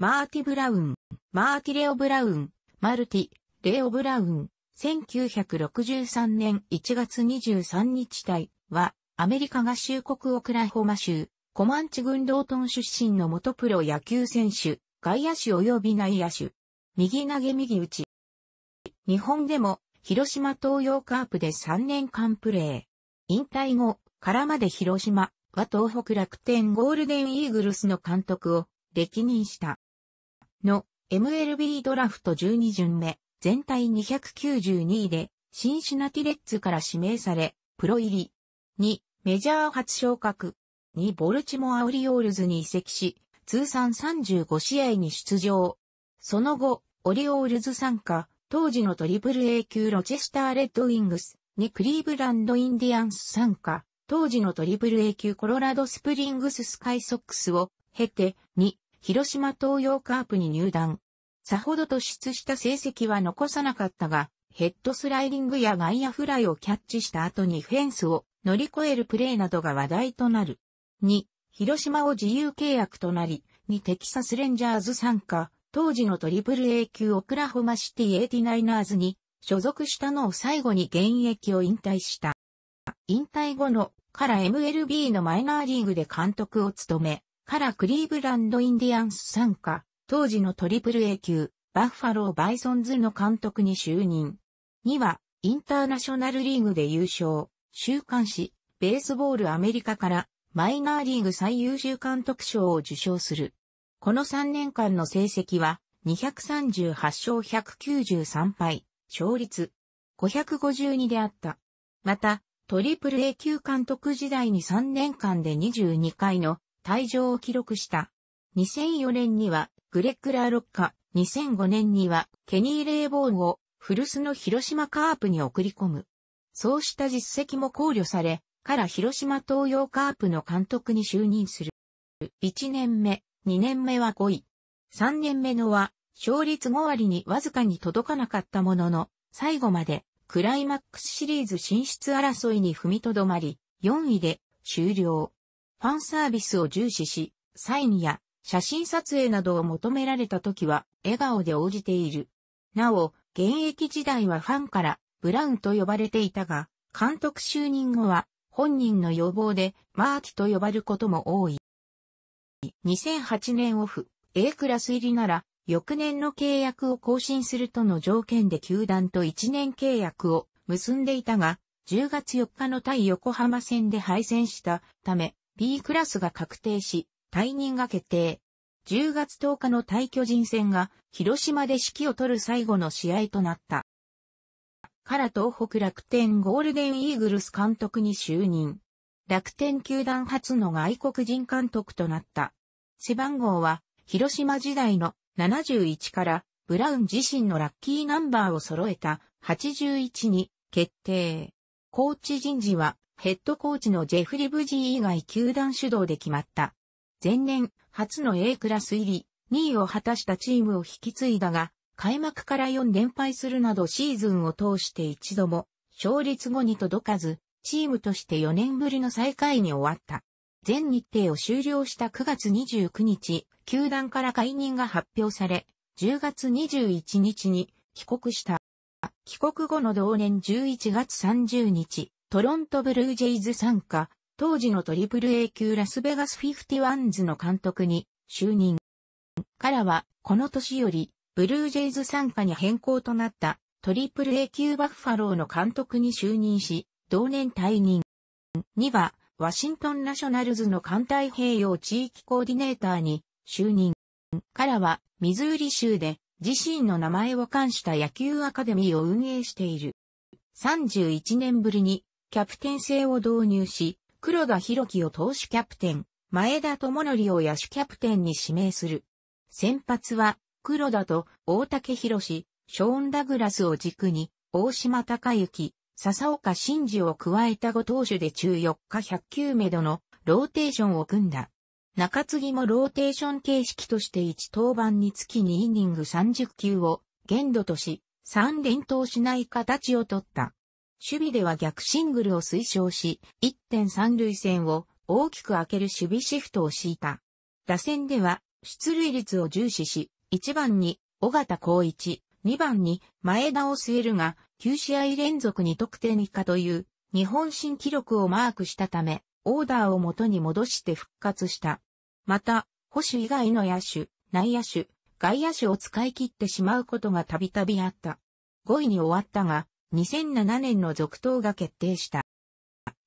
マーティ・ブラウン、マーティ・レオ・ブラウン、マルティ、レオ・ブラウン、1963年1月23日体は、アメリカ合衆国オクラホマ州、コマンチ軍道頓出身の元プロ野球選手、外野手及び内野手。右投げ右打ち。日本でも、広島東洋カープで3年間プレー。引退後、からまで広島は東北楽天ゴールデンイーグルスの監督を歴任した。の MLB ドラフト12巡目、全体292位で、シンシナティレッツから指名され、プロ入り。2、メジャー初昇格。2、ボルチモアオリオールズに移籍し、通算35試合に出場。その後、オリオールズ参加、当時のトリプル A 級ロチェスターレッドウィングス、にクリーブランドインディアンス参加、当時のトリプル A 級コロラドスプリングススカイソックスを経て、2、広島東洋カープに入団。さほど突出した成績は残さなかったが、ヘッドスライディングや外野フライをキャッチした後にフェンスを乗り越えるプレーなどが話題となる。2、広島を自由契約となり、2テキサスレンジャーズ参加、当時のトリプル A 級オクラホマシティエイティナイナーズに所属したのを最後に現役を引退した。引退後のから MLB のマイナーリーグで監督を務め、からクリーブランドインディアンス参加、当時のトリプル A 級、バッファロー・バイソンズの監督に就任。2は、インターナショナルリーグで優勝、週刊誌、ベースボールアメリカから、マイナーリーグ最優秀監督賞を受賞する。この3年間の成績は、238勝193敗、勝率、552であった。また、トリプル A 級監督時代に3年間で22回の退場を記録した。2004年にはグレック・ラーロッカ、2005年にはケニー・レイボーンを古巣の広島カープに送り込む。そうした実績も考慮され、から広島東洋カープの監督に就任する。1年目、2年目は5位。3年目のは、勝率5割にわずかに届かなかったものの、最後までクライマックスシリーズ進出争いに踏みとどまり、4位で終了。ファンサービスを重視し、サインや写真撮影などを求められた時は笑顔で応じている。なお、現役時代はファンからブラウンと呼ばれていたが、監督就任後は本人の要望でマーキと呼ばれることも多い。2008年オフ、A クラス入りなら、翌年の契約を更新するとの条件で球団と1年契約を結んでいたが、10月4日の対横浜戦で敗戦したため、B クラスが確定し、退任が決定。10月10日の退去人戦が広島で指揮を取る最後の試合となった。から東北楽天ゴールデンイーグルス監督に就任。楽天球団初の外国人監督となった。背番号は広島時代の71からブラウン自身のラッキーナンバーを揃えた81に決定。コーチ人事はヘッドコーチのジェフリブジー以外球団主導で決まった。前年、初の A クラス入り、2位を果たしたチームを引き継いだが、開幕から4連敗するなどシーズンを通して一度も、勝率後に届かず、チームとして4年ぶりの再会に終わった。全日程を終了した9月29日、球団から解任が発表され、10月21日に帰国した。帰国後の同年11月30日、トロントブルージェイズ参加、当時のトリプル A 級ラスベガスフィフティワンズの監督に就任。からは、この年より、ブルージェイズ参加に変更となったトリプル A 級バッファローの監督に就任し、同年退任。2は、ワシントンナショナルズの艦隊平洋地域コーディネーターに就任。からは、ミズーリ州で自身の名前を冠した野球アカデミーを運営している。31年ぶりにキャプテン制を導入し、黒田博樹を投手キャプテン、前田智則を野手キャプテンに指名する。先発は、黒田と大竹博士、ショーン・ダグラスを軸に、大島隆之、笹岡真嗣を加えた5投手で中4日100球目どのローテーションを組んだ。中継ぎもローテーション形式として1登板につき2イニング30球を限度とし、3連投しない形を取った。守備では逆シングルを推奨し、1.3塁線を大きく開ける守備シフトを敷いた。打線では、出塁率を重視し、1番に、尾形光一、2番に、前田を据えるが、9試合連続に得点以下という、日本新記録をマークしたため、オーダーを元に戻して復活した。また、保守以外の野手、内野手、外野手を使い切ってしまうことがたびたびあった。5位に終わったが、2007年の続投が決定した。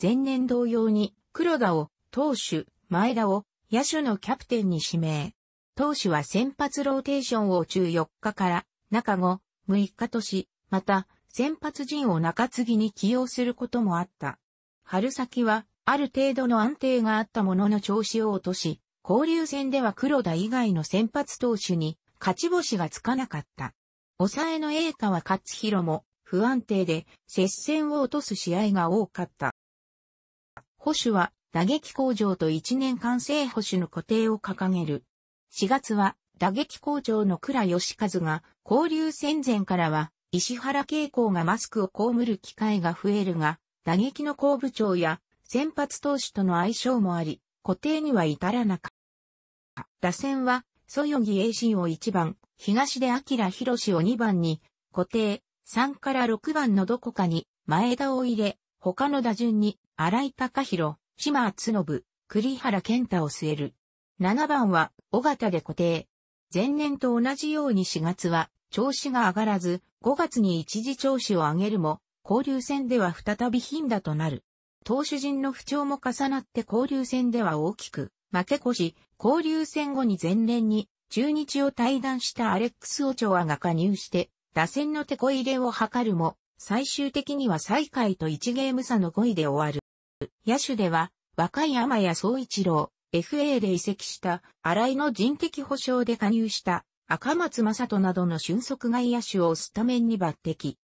前年同様に黒田を投手、前田を野手のキャプテンに指名。投手は先発ローテーションを中4日から中5、6日とし、また先発陣を中継ぎに起用することもあった。春先はある程度の安定があったものの調子を落とし、交流戦では黒田以外の先発投手に勝ち星がつかなかった。抑えの栄華は勝弘も不安定で接戦を落とす試合が多かった。保守は打撃工場と一年間制保守の固定を掲げる。4月は打撃工場の倉義和が交流戦前からは石原慶子がマスクを被る機会が増えるが、打撃の後部長や先発投手との相性もあり、固定には至らなかった。打線は、そよぎ栄心を1番、東出明宏を2番に、固定、3から6番のどこかに前田を入れ、他の打順に荒井隆弘、島厚信、栗原健太を据える。7番は尾形で固定。前年と同じように4月は調子が上がらず、5月に一時調子を上げるも、交流戦では再び頻打となる。投手陣の不調も重なって交流戦では大きく負け越し、交流戦後に前年に中日を退団したアレックス・オチョアが加入して打線の手こ入れを図るも、最終的には最下位と1ゲーム差の5位で終わる。野手では、若い天谷総一郎、FA で移籍した、新井の人的保障で加入した、赤松正人などの俊足外野手をスタメンに抜擢。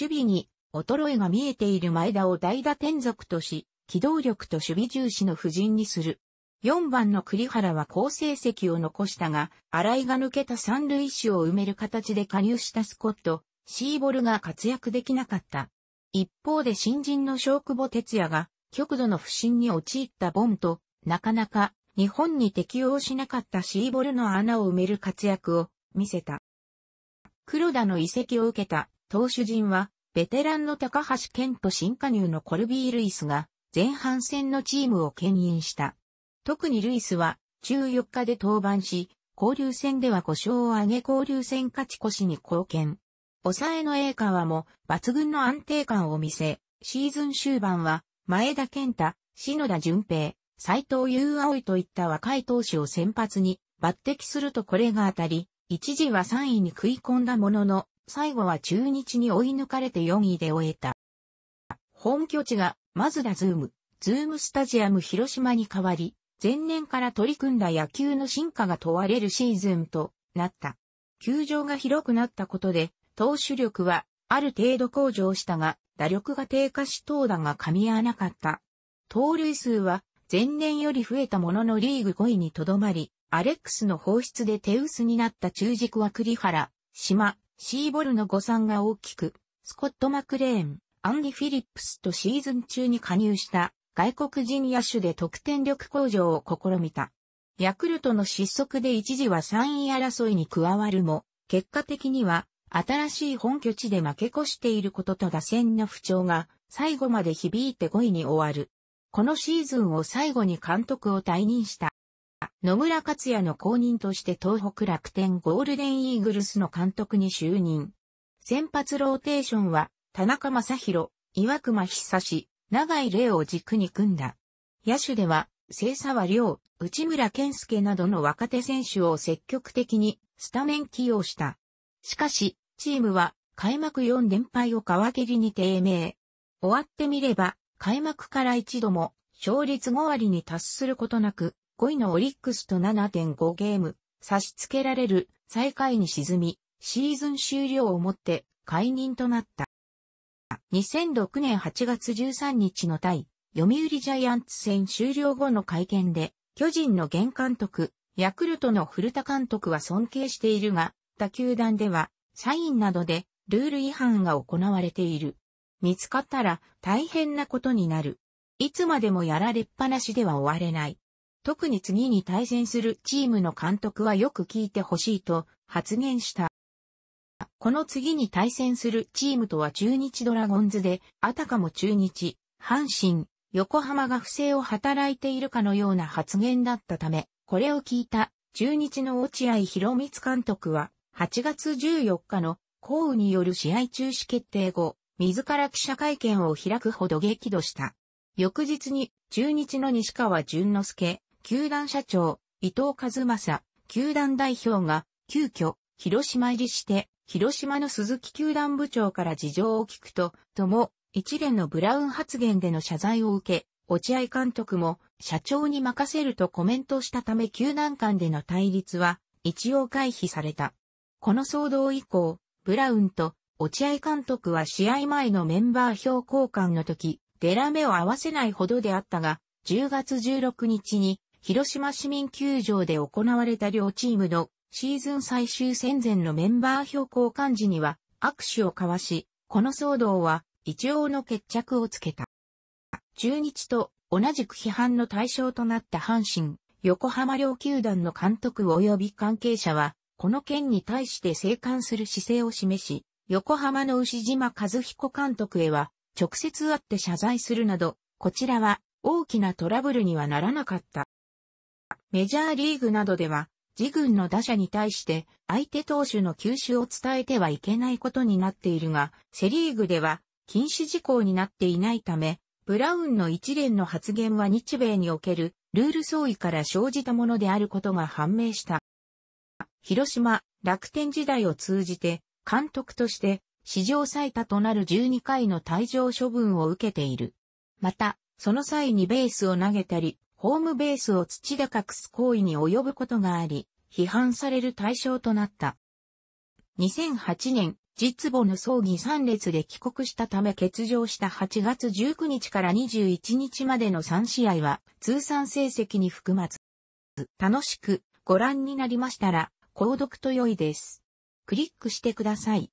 守備に、衰えが見えている前田を代打転属とし、機動力と守備重視の布陣にする。4番の栗原は好成績を残したが、新井が抜けた三塁手を埋める形で加入したスコット、シーボルが活躍できなかった。一方で新人の小久保哲也が、極度の不振に陥ったボンと、なかなか日本に適応しなかったシーボルの穴を埋める活躍を見せた。黒田の遺跡を受けた投手陣は、ベテランの高橋健と新加入のコルビー・ルイスが、前半戦のチームを牽引した。特にルイスは中4日で登板し、交流戦では5勝を挙げ交流戦勝ち越しに貢献。抑えの栄川も抜群の安定感を見せ、シーズン終盤は前田健太、篠田淳平、斎藤優葵といった若い投手を先発に抜擢するとこれが当たり、一時は3位に食い込んだものの、最後は中日に追い抜かれて4位で終えた。本拠地がマズダズーム、ズームスタジアム広島に変わり、前年から取り組んだ野球の進化が問われるシーズンとなった。球場が広くなったことで、投手力はある程度向上したが、打力が低下し投打が噛み合わなかった。投塁数は前年より増えたもののリーグ5位にとどまり、アレックスの放出で手薄になった中軸は栗原、島、シーボルの誤算が大きく、スコット・マクレーン、アンディ・フィリップスとシーズン中に加入した外国人野手で得点力向上を試みた。ヤクルトの失速で一時は3位争いに加わるも、結果的には新しい本拠地で負け越していることと打線の不調が最後まで響いて5位に終わる。このシーズンを最後に監督を退任した。野村克也の後任として東北楽天ゴールデンイーグルスの監督に就任。先発ローテーションは田中正宏、岩隈久志、長井例を軸に組んだ。野手では、清沢亮、内村健介などの若手選手を積極的にスタメン起用した。しかし、チームは開幕4連敗を皮切りに低迷。終わってみれば、開幕から一度も勝率5割に達することなく、5位のオリックスと7.5ゲーム、差し付けられる最下位に沈み、シーズン終了をもって解任となった。2006年8月13日の対、読売ジャイアンツ戦終了後の会見で、巨人の現監督、ヤクルトの古田監督は尊敬しているが、他球団では、サインなどで、ルール違反が行われている。見つかったら、大変なことになる。いつまでもやられっぱなしでは終われない。特に次に対戦するチームの監督はよく聞いてほしいと発言した。この次に対戦するチームとは中日ドラゴンズで、あたかも中日、阪神、横浜が不正を働いているかのような発言だったため、これを聞いた中日の落合博光監督は、8月14日の降雨による試合中止決定後、自ら記者会見を開くほど激怒した。翌日に、中日の西川淳之介、球団社長、伊藤和正、球団代表が、急遽、広島入りして、広島の鈴木球団部長から事情を聞くと、とも、一連のブラウン発言での謝罪を受け、落合監督も社長に任せるとコメントしたため球団間での対立は一応回避された。この騒動以降、ブラウンと落合監督は試合前のメンバー表交換の時、デラ目を合わせないほどであったが、10月16日に広島市民球場で行われた両チームのシーズン最終戦前のメンバー表交換時には握手を交わし、この騒動は一応の決着をつけた。中日と同じく批判の対象となった阪神、横浜両球団の監督及び関係者は、この件に対して静観する姿勢を示し、横浜の牛島和彦監督へは、直接会って謝罪するなど、こちらは大きなトラブルにはならなかった。メジャーリーグなどでは、自軍の打者に対して相手投手の球種を伝えてはいけないことになっているが、セリーグでは禁止事項になっていないため、ブラウンの一連の発言は日米におけるルール相違から生じたものであることが判明した。広島、楽天時代を通じて、監督として史上最多となる12回の退場処分を受けている。また、その際にベースを投げたり、ホームベースを土で隠す行為に及ぶことがあり、批判される対象となった。2008年、実母の葬儀参列で帰国したため欠場した8月19日から21日までの3試合は通算成績に含まず。楽しくご覧になりましたら、購読と良いです。クリックしてください。